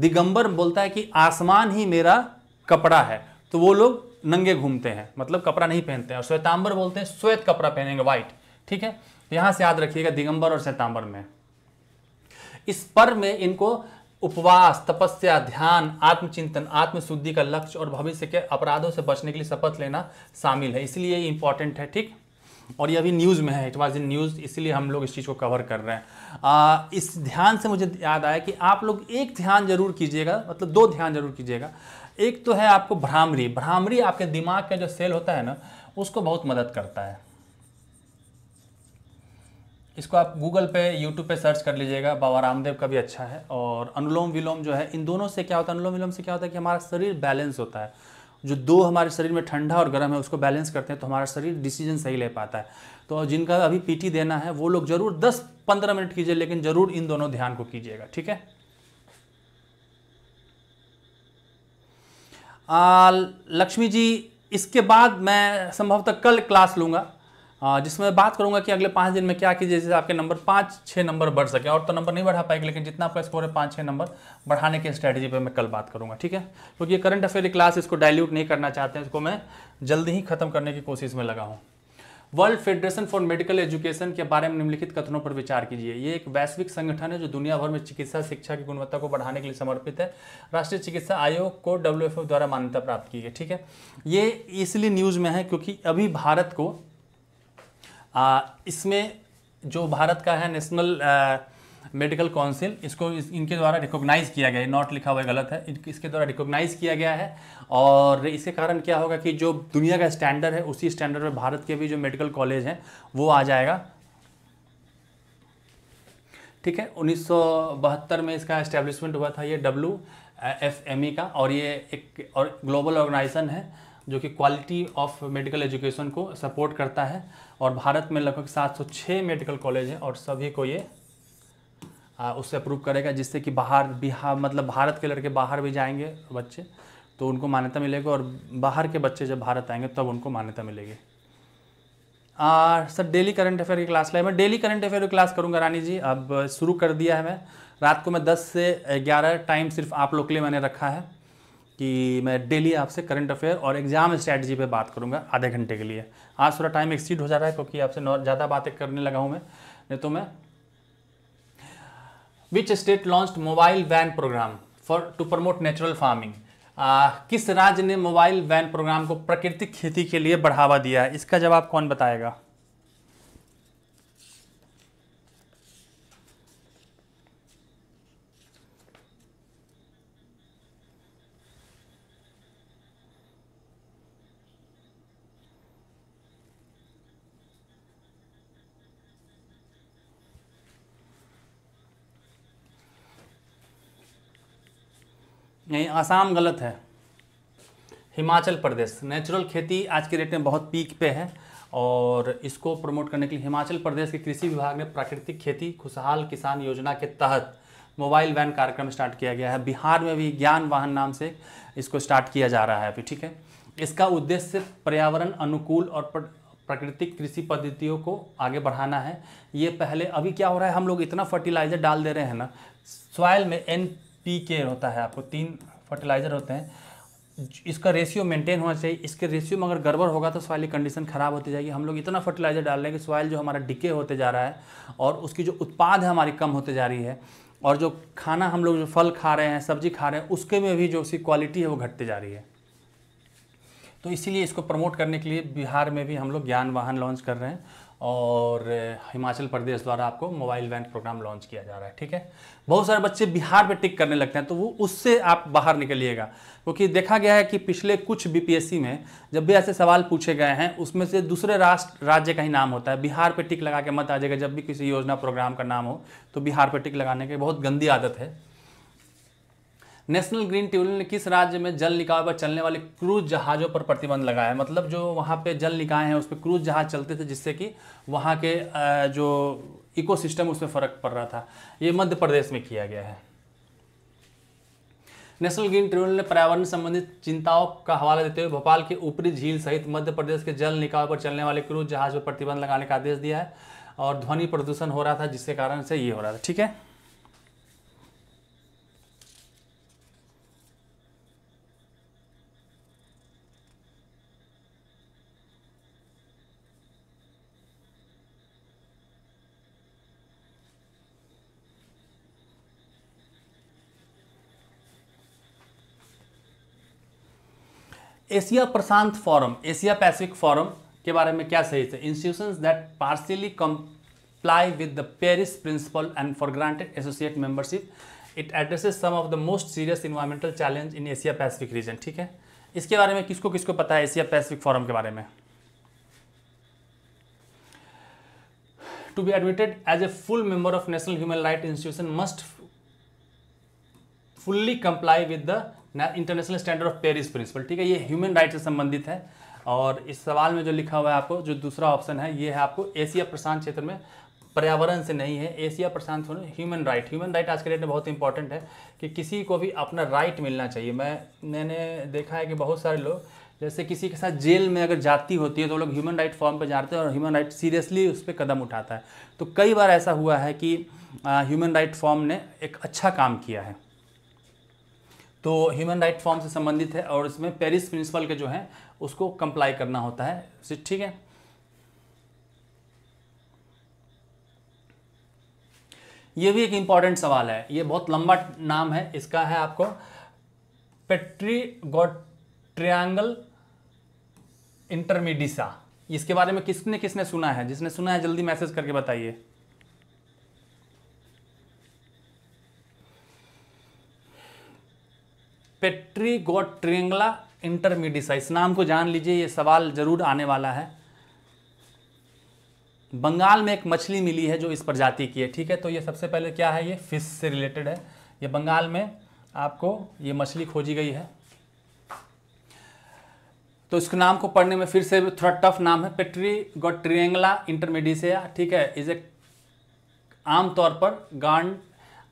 दिगंबर बोलता है कि आसमान ही मेरा कपड़ा है तो वो लोग नंगे घूमते हैं मतलब कपड़ा नहीं पहनते हैं और श्वेतांबर बोलते हैं श्वेत कपड़ा पहनेंगे व्हाइट ठीक है यहां से याद रखिएगा दिगंबर और श्वेतांबर में इस पर्व में इनको उपवास तपस्या ध्यान आत्मचिंतन आत्मशुद्धि का लक्ष्य और भविष्य के अपराधों से बचने के लिए शपथ लेना शामिल है इसलिए इंपॉर्टेंट है ठीक और ये अभी न्यूज़ में है इट वॉज इन न्यूज़ इसलिए हम लोग इस चीज़ को कवर कर रहे हैं आ, इस ध्यान से मुझे याद आया कि आप लोग एक ध्यान जरूर कीजिएगा मतलब दो ध्यान जरूर कीजिएगा एक तो है आपको भ्रामरी भ्रामरी आपके दिमाग का जो सेल होता है ना उसको बहुत मदद करता है इसको आप गूगल पे यूट्यूब पे सर्च कर लीजिएगा बाबा रामदेव का भी अच्छा है और अनुलोम विलोम जो है इन दोनों से क्या होता है अनुलोम विलोम से क्या होता है कि हमारा शरीर बैलेंस होता है जो दो हमारे शरीर में ठंडा और गर्म है उसको बैलेंस करते हैं तो हमारा शरीर डिसीजन सही ले पाता है तो जिनका अभी पीटी देना है वो लोग ज़रूर दस पंद्रह मिनट कीजिए लेकिन ज़रूर इन दोनों ध्यान को कीजिएगा ठीक है लक्ष्मी जी इसके बाद मैं संभवतः कल क्लास लूँगा जिसमें बात करूँगा कि अगले पाँच दिन में क्या कीजिए जैसे आपके नंबर पाँच छः नंबर बढ़ सके और तो नंबर नहीं बढ़ा पाएंगे लेकिन जितना आपका स्कोर है पाँच छः नंबर बढ़ाने की स्ट्रैटेजी पे मैं कल बात करूँगा ठीक है क्योंकि तो ये करंट अफेयर क्लास इसको डाइल्यूट नहीं करना चाहते हैं इसको मैं जल्दी ही खत्म करने की कोशिश में लगा हूँ world federation for medical education के बारे में निम्नलिखित कथनों पर विचार कीजिए ये एक वैश्विक संगठन है जो दुनिया भर में चिकित्सा शिक्षा की गुणवत्ता को बढ़ाने के लिए समर्पित है राष्ट्रीय चिकित्सा आयोग को डब्ल्यू द्वारा मान्यता प्राप्त की है ठीक है ये इसलिए न्यूज़ में है क्योंकि अभी भारत को आ, इसमें जो भारत का है नेशनल मेडिकल काउंसिल इसको इस, इनके द्वारा रिकॉग्नाइज किया गया है नॉट लिखा हुआ गलत है इसके द्वारा रिकॉग्नाइज किया गया है और इसके कारण क्या होगा कि जो दुनिया का स्टैंडर्ड है उसी स्टैंडर्ड में भारत के भी जो मेडिकल कॉलेज हैं वो आ जाएगा ठीक है उन्नीस में इसका इस्टेब्लिशमेंट हुआ था ये डब्ल्यू एफ एम ई का और ये एक और ग्लोबल ऑर्गेनाइजेशन है जो कि क्वालिटी ऑफ मेडिकल एजुकेशन को सपोर्ट करता है और भारत में लगभग 706 मेडिकल कॉलेज हैं और सभी को ये उससे अप्रूव करेगा जिससे कि बाहर बिहार मतलब भारत के लड़के बाहर भी जाएंगे बच्चे तो उनको मान्यता मिलेगी और बाहर के बच्चे जब भारत आएंगे तब तो उनको मान्यता मिलेगी सर डेली करंट अफेयर की क्लास लाइव मैं डेली करंट अफेयर की क्लास करूँगा रानी जी अब शुरू कर दिया है मैं रात को मैं 10 से 11 टाइम सिर्फ आप लोग के लिए मैंने रखा है कि मैं डेली आपसे करंट अफेयर और एग्ज़ाम स्ट्रैटेजी पे बात करूँगा आधे घंटे के लिए आज थोड़ा टाइम एक्सीड हो जा रहा है क्योंकि आपसे ज़्यादा बातें करने लगा हूँ मैं नहीं तो मैं which state launch mobile van programme for to promote natural farming uh, किस राज्य ने मोबाइल वैन प्रोग्राम को प्राकृतिक खेती के लिए बढ़ावा दिया है इसका जवाब कौन बताएगा नहीं आसाम गलत है हिमाचल प्रदेश नेचुरल खेती आज के डेट में बहुत पीक पे है और इसको प्रमोट करने के लिए हिमाचल प्रदेश के कृषि विभाग ने प्राकृतिक खेती खुशहाल किसान योजना के तहत मोबाइल वैन कार्यक्रम स्टार्ट किया गया है बिहार में भी ज्ञान वाहन नाम से इसको स्टार्ट किया जा रहा है अभी ठीक है इसका उद्देश्य पर्यावरण अनुकूल और प्राकृतिक कृषि पद्धतियों को आगे बढ़ाना है ये पहले अभी क्या हो रहा है हम लोग इतना फर्टिलाइज़र डाल दे रहे हैं ना सॉयल में एन पी केयर होता है आपको तीन फर्टिलाइज़र होते हैं इसका रेशियो मेंटेन होना चाहिए इसके रेशियो में अगर गड़बड़ होगा तो सॉइल की कंडीशन ख़राब होती जाएगी हम लोग इतना फर्टिलाइज़र डाल रहे हैं कि सॉइल जो हमारा डिके होते जा रहा है और उसकी जो उत्पाद है हमारी कम होते जा रही है और जो खाना हम लोग जो फल खा रहे हैं सब्जी खा रहे हैं उसके में भी जो उसकी क्वालिटी है वो घटती जा रही है तो इसीलिए इसको प्रमोट करने के लिए बिहार में भी हम लोग ज्ञान वाहन लॉन्च कर रहे हैं और हिमाचल प्रदेश द्वारा आपको मोबाइल वैन प्रोग्राम लॉन्च किया जा रहा है ठीक है बहुत सारे बच्चे बिहार पे टिक करने लगते हैं तो वो उससे आप बाहर निकलिएगा क्योंकि तो देखा गया है कि पिछले कुछ बीपीएससी में जब भी ऐसे सवाल पूछे गए हैं उसमें से दूसरे राष्ट्र राज्य का ही नाम होता है बिहार पर टिक लगा के मत आ जाएगा जब भी किसी योजना प्रोग्राम का नाम हो तो बिहार पर टिक लगाने की बहुत गंदी आदत है नेशनल ग्रीन ट्रिब्यूनल ने किस राज्य में जल निकाय पर चलने वाले क्रूज जहाज़ों पर प्रतिबंध लगाया है मतलब जो वहाँ पे जल निकाय हैं उस पर क्रूज जहाज चलते थे जिससे कि वहाँ के जो इकोसिस्टम उसमें फ़र्क पड़ रहा था ये मध्य प्रदेश में किया गया है नेशनल ग्रीन ट्रिब्यूनल ने पर्यावरण संबंधित चिंताओं का हवाला देते हुए भोपाल के ऊपरी झील सहित मध्य प्रदेश के जल निकाय पर चलने वाले क्रूज जहाज पर प्रतिबंध लगाने का आदेश दिया है और ध्वनि प्रदूषण हो रहा था जिसके कारण से ये हो रहा था ठीक है एशिया प्रशांत फॉरम एशिया पैसिफिक फोरम के बारे में क्या सही थे institutions that partially comply with the Paris principle and for granted associate membership it addresses some of the most serious environmental challenge in Asia Pacific region ठीक है इसके बारे में किसको किसको पता है एशिया पैसिफिक फोरम के बारे में to be admitted as a full member of national human right institution must fully comply with the international standard of Paris principle ठीक है ये ह्यूमन राइट से संबंधित है और इस सवाल में जो लिखा हुआ है आपको जो दूसरा ऑप्शन है ये है आपको एशिया प्रशांत क्षेत्र में पर्यावरण से नहीं है एशिया प्रशांत में ह्यूमन राइट ह्यूमन राइट आज के डेट में बहुत इंपॉर्टेंट है कि किसी को भी अपना राइट मिलना चाहिए मैं मैंने देखा है कि बहुत सारे लोग जैसे किसी के साथ जेल में अगर जाती होती है तो लोग ह्यूमन राइट फॉर्म पर जाते हैं और ह्यूमन राइट सीरियसली उस पर कदम उठाता है तो कई बार ऐसा हुआ है कि ह्यूमन राइट फॉर्म ने एक अच्छा काम किया है तो ह्यूमन राइट फॉर्म से संबंधित है और इसमें पेरिस प्रिंसिपल के जो है उसको कंप्लाई करना होता है ठीक है यह भी एक इंपॉर्टेंट सवाल है यह बहुत लंबा नाम है इसका है आपको पेट्री गॉट ट्रियांगल इंटरमीडिसा इसके बारे में किसने किसने सुना है जिसने सुना है जल्दी मैसेज करके बताइए पेट्री गोट ट्रेंगला इंटरमीडिसाइस नाम को जान लीजिए ये सवाल जरूर आने वाला है बंगाल में एक मछली मिली है जो इस प्रजाति की है ठीक है तो ये सबसे पहले क्या है ये फिश से रिलेटेड है ये बंगाल में आपको ये मछली खोजी गई है तो इसके नाम को पढ़ने में फिर से थोड़ा टफ नाम है पेट्री गोट ट्रेंगला इंटरमीडिसिया ठीक है इज ए आमतौर पर गार्न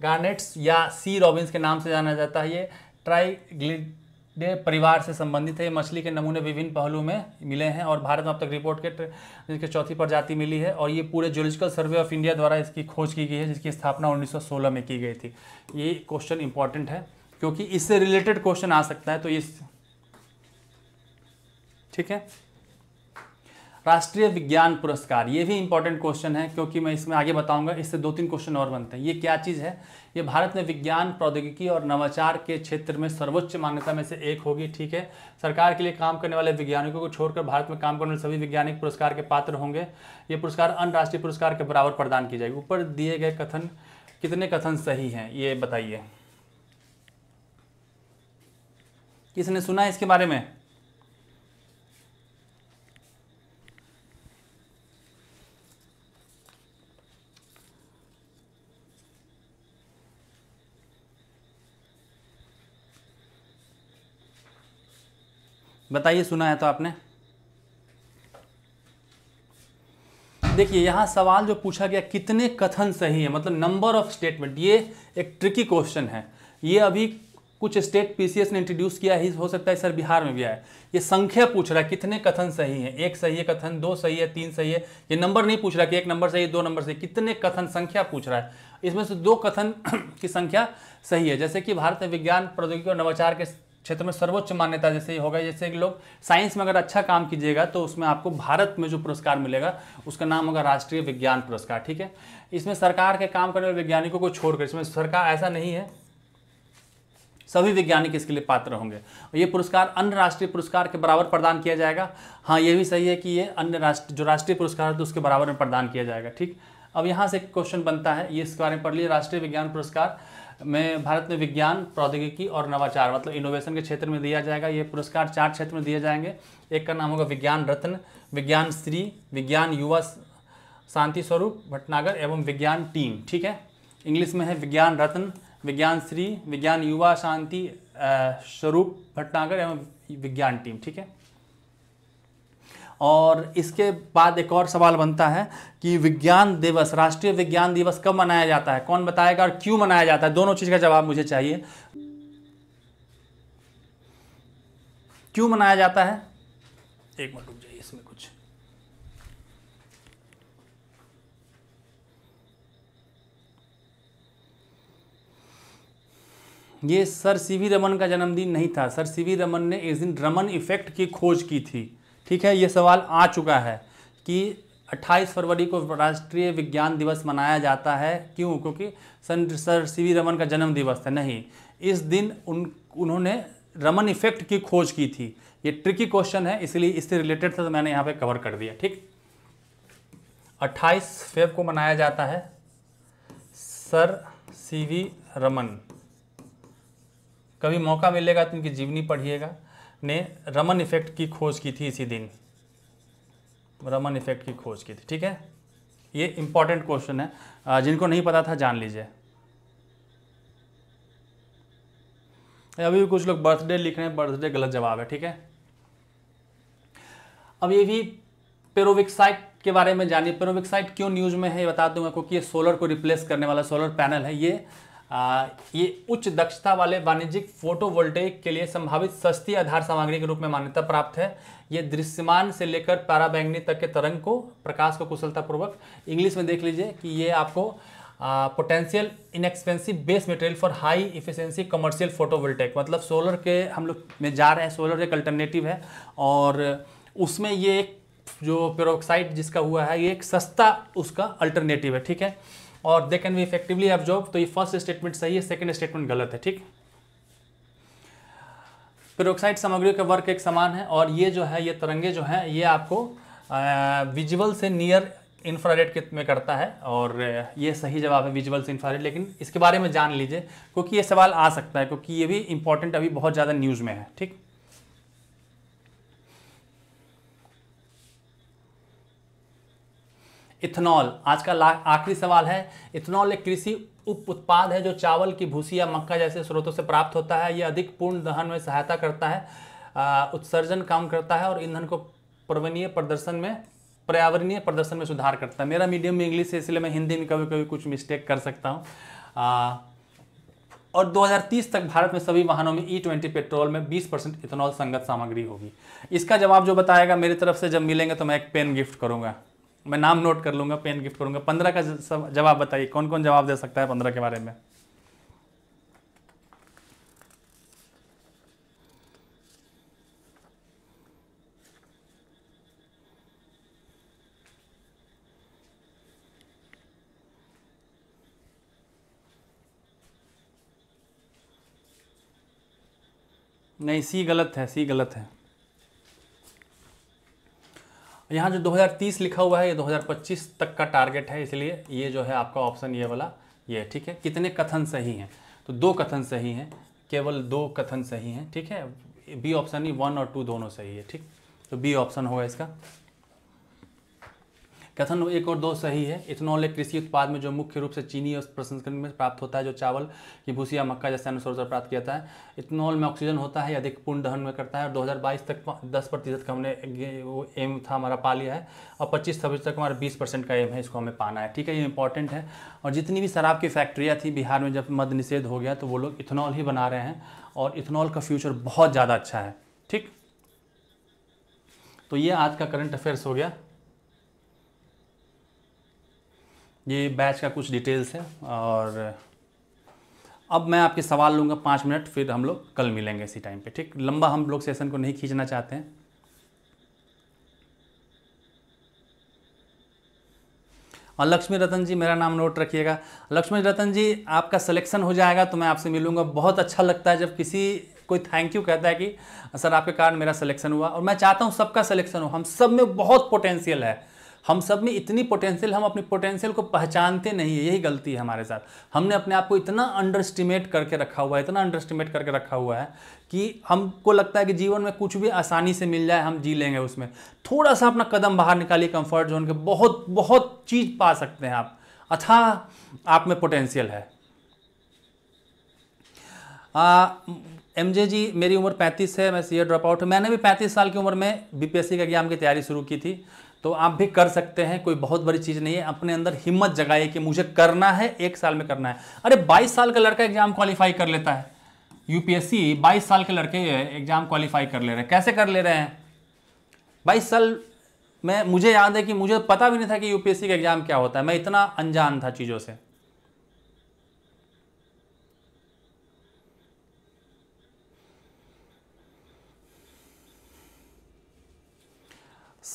गार्नेट्स या सी रॉबिन्स के नाम से जाना जाता है ये ट्राइग्लिडे परिवार से संबंधित है मछली के नमूने विभिन्न पहलुओं में मिले हैं और भारत में अब तक रिपोर्ट के जिसके चौथी प्रजाति मिली है और ये पूरे जोलॉजिकल सर्वे ऑफ इंडिया द्वारा इसकी खोज की गई है जिसकी स्थापना 1916 में की गई थी ये क्वेश्चन इंपॉर्टेंट है क्योंकि इससे रिलेटेड क्वेश्चन आ सकता है तो इस ठीक है राष्ट्रीय विज्ञान पुरस्कार ये भी इंपॉर्टेंट क्वेश्चन है क्योंकि मैं इसमें आगे बताऊंगा इससे दो तीन क्वेश्चन और बनते हैं ये क्या चीज़ है ये भारत में विज्ञान प्रौद्योगिकी और नवाचार के क्षेत्र में सर्वोच्च मान्यता में से एक होगी ठीक है सरकार के लिए काम करने वाले वैज्ञानिकों को छोड़कर भारत में काम करने वाले सभी वैज्ञानिक पुरस्कार के पात्र होंगे ये पुरस्कार अंतर्राष्ट्रीय पुरस्कार के बराबर प्रदान की जाएगी ऊपर दिए गए कथन कितने कथन सही हैं ये बताइए किसने सुना है इसके बारे में बताइए सुना है तो आपने देखिए यहाँ सवाल जो पूछा गया कितने कथन सही है मतलब नंबर ऑफ स्टेटमेंट ये एक ट्रिकी क्वेश्चन है ये अभी कुछ स्टेट पीसीएस ने इंट्रोड्यूस किया ही हो सकता है सर बिहार में भी आया ये संख्या पूछ रहा है कितने कथन सही है एक सही है कथन दो सही है तीन सही है ये नंबर नहीं पूछ रहा कि एक नंबर सही है दो नंबर सही कितने कथन संख्या पूछ रहा है इसमें से दो कथन की संख्या सही है जैसे कि भारत में विज्ञान प्रौद्योगिकी और नवाचार के क्षेत्र में सर्वोच्च मान्यता जैसे ही होगा जैसे कि लोग साइंस में अगर अच्छा काम कीजिएगा तो उसमें आपको भारत में जो पुरस्कार मिलेगा उसका नाम होगा राष्ट्रीय विज्ञान पुरस्कार ठीक है इसमें सरकार के काम करने वाले वैज्ञानिकों को छोड़कर इसमें सरकार ऐसा नहीं है सभी वैज्ञानिक इसके लिए पात्र होंगे ये पुरस्कार अन्य राष्ट्रीय पुरस्कार के बराबर प्रदान किया जाएगा हाँ ये भी सही है कि ये अन्य राष्ट्र जो राष्ट्रीय पुरस्कार है तो उसके बराबर में प्रदान किया जाएगा ठीक अब यहाँ से क्वेश्चन बनता है ये इसके बारे में पढ़ लिए राष्ट्रीय विज्ञान पुरस्कार में भारत में विज्ञान प्रौद्योगिकी और नवाचार मतलब इनोवेशन के क्षेत्र में दिया जाएगा ये पुरस्कार चार क्षेत्र में दिए जाएंगे एक का नाम होगा विज्ञान रत्न विज्ञान श्री विज्ञान युवा शांति स्वरूप भटनागर एवं विज्ञान टीम ठीक है इंग्लिश में है विज्ञान रत्न विज्ञान श्री विज्ञान युवा शांति स्वरूप भटनागर एवं विज्ञान टीम ठीक है और इसके बाद एक और सवाल बनता है कि विज्ञान दिवस राष्ट्रीय विज्ञान दिवस कब मनाया जाता है कौन बताएगा और क्यों मनाया जाता है दोनों चीज़ का जवाब मुझे चाहिए क्यों मनाया जाता है एक मिनट रुक जाइए इसमें कुछ ये सर सी वी रमन का जन्मदिन नहीं था सर सी वी रमन ने इस दिन रमन इफेक्ट की खोज की थी ठीक है ये सवाल आ चुका है कि 28 फरवरी को राष्ट्रीय विज्ञान दिवस मनाया जाता है क्यों क्योंकि सन सर सी वी रमन का जन्म दिवस है नहीं इस दिन उन उन्होंने रमन इफेक्ट की खोज की थी ये ट्रिकी क्वेश्चन है इसलिए इससे रिलेटेड था तो मैंने यहाँ पे कवर कर दिया ठीक 28 फेब को मनाया जाता है सर सी वी रमन कभी मौका मिलेगा तो इनकी जीवनी पढ़िएगा ने रमन इफेक्ट की खोज की थी इसी दिन रमन इफेक्ट की खोज की थी ठीक है ये इंपॉर्टेंट क्वेश्चन है जिनको नहीं पता था जान लीजिए अभी भी कुछ लोग बर्थडे लिख रहे हैं बर्थडे गलत जवाब है ठीक है अब ये भी पेरोविक्साइट के बारे में जानिए पेरोविक्साइट क्यों न्यूज़ में है ये बता दूंगा क्योंकि ये सोलर को रिप्लेस करने वाला सोलर पैनल है ये आ, ये उच्च दक्षता वाले वाणिज्यिक फोटोवोल्टेक के लिए संभावित सस्ती आधार सामग्री के रूप में मान्यता प्राप्त है ये दृश्यमान से लेकर पैराबैंगनी तक के तरंग को प्रकाश को कुशलतापूर्वक इंग्लिश में देख लीजिए कि ये आपको potential inexpensive base material for high efficiency commercial photovoltaic मतलब सोलर के हम लोग में जा रहे हैं सोलर एक अल्टरनेटिव है और उसमें ये एक जो पेरोक्साइड जिसका हुआ है ये एक सस्ता उसका अल्टरनेटिव है ठीक है और they can be effectively absorb तो ये फर्स्ट स्टेटमेंट सही है सेकेंड स्टेटमेंट गलत है ठीक पेरोक्साइड सामग्रियों का वर्क एक समान है और ये जो है ये तरंगे जो हैं ये आपको विजुअल से नियर इन्फ्रारेड के में करता है और ये सही जवाब है विजुअल से इन्फ्रारेड लेकिन इसके बारे में जान लीजिए क्योंकि ये सवाल आ सकता है क्योंकि ये भी इंपॉर्टेंट अभी बहुत ज़्यादा न्यूज़ में है ठीक इथेनॉल आज का आखिरी सवाल है इथेनॉल एक कृषि उप उत्पाद है जो चावल की भूसी या मक्का जैसे स्रोतों से प्राप्त होता है यह अधिक पूर्ण दहन में सहायता करता है उत्सर्जन काम करता है और ईंधन को पर्वनीय प्रदर्शन में पर्यावरणीय प्रदर्शन में सुधार करता है मेरा मीडियम में इंग्लिश है इसलिए मैं हिंदी में कभी कभी कुछ मिस्टेक कर सकता हूँ और 2030 तक भारत में सभी वाहनों में ई e ट्वेंटी पेट्रोल में 20 परसेंट इथेनॉल संगत सामग्री होगी इसका जवाब जो बताएगा मेरी तरफ से जब मिलेंगे तो मैं एक पेन गिफ्ट करूँगा मैं नाम नोट कर लूंगा पेन गिफ्ट करूंगा पंद्रह का जवाब बताइए कौन कौन जवाब दे सकता है पंद्रह के बारे में नहीं सी गलत है सी गलत है यहाँ जो 2030 लिखा हुआ है ये 2025 तक का टारगेट है इसलिए ये जो है आपका ऑप्शन ये वाला ये ठीक है कितने कथन सही हैं तो दो कथन सही हैं केवल दो कथन सही हैं ठीक है बी ऑप्शन ही वन और टू दोनों सही है ठीक तो बी ऑप्शन होगा इसका कथन एक और दो सही है इथेनॉल एक कृषि उत्पाद में जो मुख्य रूप से चीनी और प्रसंस्करण में प्राप्त होता है जो चावल की भूसी या मक्का जैसे अन्य से प्राप्त किया जाता है इथेनॉल में ऑक्सीजन होता है अधिक पूर्ण दहन में करता है और 2022 तक 10 प्रतिशत का हमने वो एम था हमारा पा लिया है और पच्चीस छब्बीस तक हमारा बीस परसेंट का एम है इसको हमें पाना है ठीक है ये इंपॉर्टेंट है और जितनी भी शराब की फैक्ट्रियाँ थी बिहार में जब मद निषेध हो गया तो वो लोग इथेनॉल ही बना रहे हैं और इथेनॉल का फ्यूचर बहुत ज़्यादा अच्छा है ठीक तो ये आज का करंट अफेयर्स हो गया ये बैच का कुछ डिटेल्स है और अब मैं आपके सवाल लूँगा पाँच मिनट फिर हम लोग कल मिलेंगे इसी टाइम पे ठीक लंबा हम लोग सेशन को नहीं खींचना चाहते हैं और लक्ष्मी रतन जी मेरा नाम नोट रखिएगा लक्ष्मी रतन जी आपका सिलेक्शन हो जाएगा तो मैं आपसे मिलूँगा बहुत अच्छा लगता है जब किसी कोई थैंक यू कहता है कि सर आपके कारण मेरा सिलेक्शन हुआ और मैं चाहता हूँ सबका सिलेक्शन हो हम सब में बहुत पोटेंशियल है हम सब में इतनी पोटेंशियल हम अपनी पोटेंशियल को पहचानते नहीं है यही गलती है हमारे साथ हमने अपने आप को इतना अंडरस्टिमेट करके रखा हुआ है इतना अंडरस्टिमेट करके रखा हुआ है कि हमको लगता है कि जीवन में कुछ भी आसानी से मिल जाए हम जी लेंगे उसमें थोड़ा सा अपना कदम बाहर निकालिए कंफर्ट जोन के बहुत बहुत चीज़ पा सकते हैं आप अथा अच्छा, आप में पोटेंशियल है एम जे जी मेरी उम्र 35 है मैं सी ए ड्रॉप आउट मैंने भी 35 साल की उम्र में बीपीएससी का एग्जाम की तैयारी शुरू की थी तो आप भी कर सकते हैं कोई बहुत बड़ी चीज़ नहीं है अपने अंदर हिम्मत जगाइए कि मुझे करना है एक साल में करना है अरे बाईस साल का लड़का एग्जाम क्वालिफाई कर लेता है यूपीएससी 22 साल के लड़के एग्जाम क्वालिफाई कर ले रहे हैं कैसे कर ले रहे हैं 22 साल में मुझे याद है कि मुझे पता भी नहीं था कि यूपीएससी का एग्ज़ाम क्या होता है मैं इतना अनजान था चीज़ों से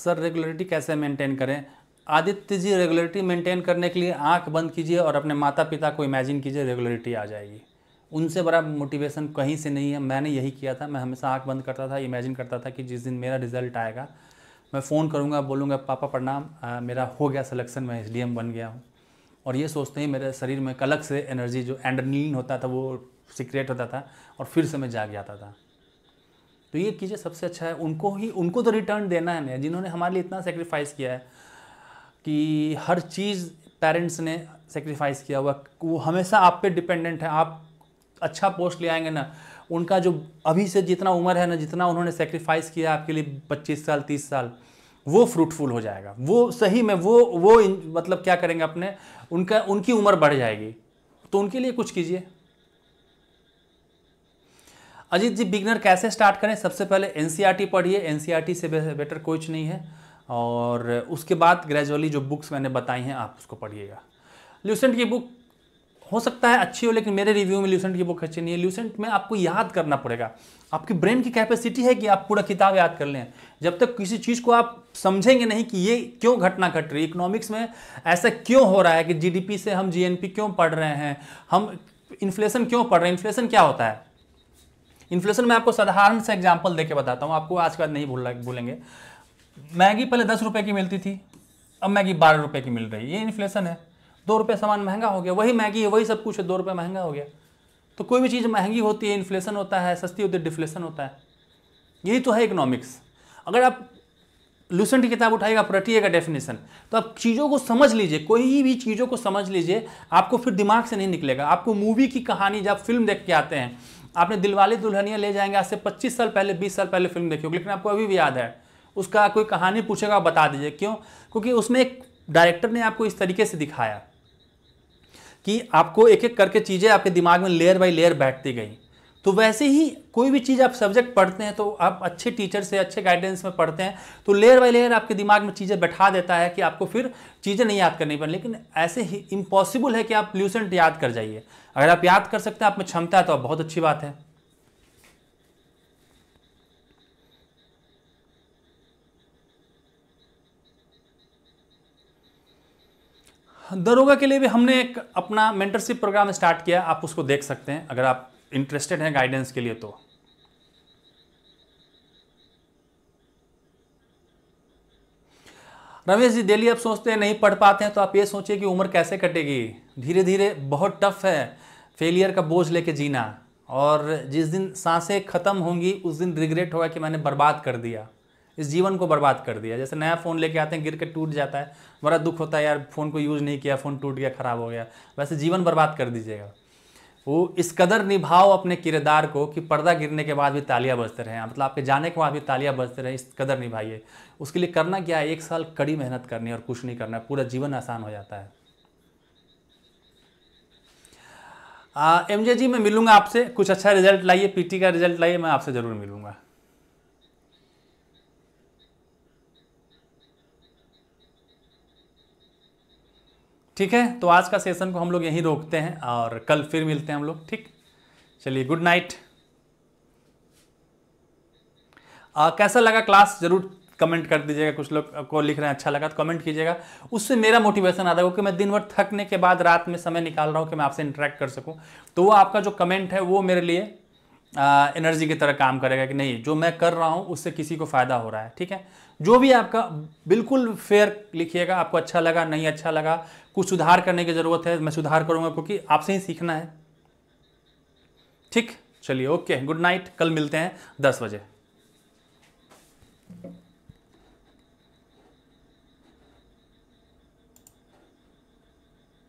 सर रेगुलरिटी कैसे मेंटेन करें आदित्य जी रेगुलरिटी मेंटेन करने के लिए आंख बंद कीजिए और अपने माता पिता को इमेजिन कीजिए रेगुलरिटी आ जाएगी उनसे बड़ा मोटिवेशन कहीं से नहीं है मैंने यही किया था मैं हमेशा आंख बंद करता था इमेजिन करता था कि जिस दिन मेरा रिजल्ट आएगा मैं फ़ोन करूँगा बोलूँगा पापा प्रणाम मेरा हो गया सलेक्शन मैं एस बन गया हूँ और ये सोचते ही मेरे शरीर में एक अलग से एनर्जी जो एंडरनीन होता था वो सिक्रेट होता था और फिर से मैं जाग जाता था तो ये कीजिए सबसे अच्छा है उनको ही उनको तो रिटर्न देना है ना जिन्होंने हमारे लिए इतना सेक्रीफाइस किया है कि हर चीज़ पेरेंट्स ने सेक्रीफाइस किया हुआ वो हमेशा आप पे डिपेंडेंट है आप अच्छा पोस्ट ले आएंगे ना उनका जो अभी से जितना उम्र है ना जितना उन्होंने सेक्रीफाइस किया आपके लिए पच्चीस साल तीस साल वो फ्रूटफुल हो जाएगा वो सही में वो वो मतलब क्या करेंगे अपने उनका उनकी उम्र बढ़ जाएगी तो उनके लिए कुछ कीजिए अजीत जी बिगनर कैसे स्टार्ट करें सबसे पहले एन e पढ़िए एन e से बेटर कोच नहीं है और उसके बाद ग्रेजुअली जो बुक्स मैंने बताई हैं आप उसको पढ़िएगा ल्यूसेंट की बुक हो सकता है अच्छी हो लेकिन मेरे रिव्यू में ल्यूसेंट की बुक अच्छी नहीं है ल्यूसेंट में आपको याद करना पड़ेगा आपकी ब्रेन की कैपेसिटी है कि आप पूरा किताब याद कर लें जब तक किसी चीज़ को आप समझेंगे नहीं कि ये क्यों घटना घट रही है इकोनॉमिक्स में ऐसा क्यों हो रहा है कि जीडीपी से हम जीएनपी क्यों पढ़ रहे हैं हम इन्फ्लेशन क्यों पढ़ रहे हैं इन्फ्लेशन क्या होता है इन्फ्लेशन में आपको साधारण से एग्जाम्पल देके बताता हूँ आपको आज के बाद नहीं भूल भूलेंगे मैगी पहले दस रुपये की मिलती थी अब मैगी बारह रुपये की मिल रही है ये इन्फ्लेशन है दो रुपये सामान महंगा हो गया वही मैगी है वही सब कुछ है दो रुपये महंगा हो गया तो कोई भी चीज़ महंगी होती है इन्फ्लेशन होता है सस्ती होती है डिफ्लेशन होता है यही तो है इकोनॉमिक्स अगर आप लूसेंट की किताब उठाइएगा का डेफिनेशन तो आप चीज़ों को समझ लीजिए कोई भी चीज़ों को समझ लीजिए आपको फिर दिमाग से नहीं निकलेगा आपको मूवी की कहानी जब फिल्म देख के आते हैं आपने दिलवाले दुल्हनिया ले जाएंगे आज से 25 साल पहले 20 साल पहले फिल्म देखी होगी लेकिन आपको अभी भी याद है उसका कोई कहानी पूछेगा बता दीजिए क्यों क्योंकि उसमें एक डायरेक्टर ने आपको इस तरीके से दिखाया कि आपको एक एक करके चीज़ें आपके दिमाग में लेयर बाई लेयर बैठती गई तो वैसे ही कोई भी चीज़ आप सब्जेक्ट पढ़ते हैं तो आप अच्छे टीचर से अच्छे गाइडेंस में पढ़ते हैं तो लेयर बाय लेयर आपके दिमाग में चीज़ें बैठा देता है कि आपको फिर चीज़ें नहीं याद करनी पड़े लेकिन ऐसे ही इम्पॉसिबल है कि आप ल्यूसेंट याद कर जाइए अगर आप याद कर सकते हैं आप में क्षमता है तो बहुत अच्छी बात है दरोगा के लिए भी हमने एक अपना मेंटरशिप प्रोग्राम स्टार्ट किया आप उसको देख सकते हैं अगर आप इंटरेस्टेड हैं गाइडेंस के लिए तो रमेश जी डेली आप सोचते हैं नहीं पढ़ पाते हैं तो आप ये सोचिए कि उम्र कैसे कटेगी धीरे धीरे बहुत टफ है फेलियर का बोझ लेके जीना और जिस दिन सांसें ख़त्म होंगी उस दिन रिग्रेट होगा कि मैंने बर्बाद कर दिया इस जीवन को बर्बाद कर दिया जैसे नया फ़ोन लेके आते हैं गिर के टूट जाता है बड़ा दुख होता है यार फ़ोन को यूज़ नहीं किया फ़ोन टूट गया ख़राब हो गया वैसे जीवन बर्बाद कर दीजिएगा वो इस कदर निभाओ अपने किरदार को कि पर्दा गिरने के बाद भी तालियां बजते रहें मतलब आपके जाने के बाद भी तालियां बजते रहें इस कदर निभाइए उसके लिए करना क्या है एक साल कड़ी मेहनत करनी और कुछ नहीं करना पूरा जीवन आसान हो जाता है एम जी मैं मिलूंगा आपसे कुछ अच्छा रिजल्ट लाइए पीटी का रिजल्ट लाइए मैं आपसे ज़रूर मिलूंगा ठीक है तो आज का सेशन को हम लोग यहीं रोकते हैं और कल फिर मिलते हैं हम लोग ठीक चलिए गुड नाइट आ, कैसा लगा क्लास जरूर कमेंट कर दीजिएगा कुछ लोग को लिख रहे हैं अच्छा लगा तो कमेंट कीजिएगा उससे मेरा मोटिवेशन आता है क्योंकि मैं दिन भर थकने के बाद रात में समय निकाल रहा हूँ कि मैं आपसे इंटरेक्ट कर सकूँ तो वो आपका जो कमेंट है वो मेरे लिए आ, एनर्जी की तरह काम करेगा कि नहीं जो मैं कर रहा हूँ उससे किसी को फ़ायदा हो रहा है ठीक है जो भी आपका बिल्कुल फेयर लिखिएगा आपको अच्छा लगा नहीं अच्छा लगा कुछ सुधार करने की ज़रूरत है मैं सुधार करूंगा क्योंकि आपसे ही सीखना है ठीक चलिए ओके गुड नाइट कल मिलते हैं दस बजे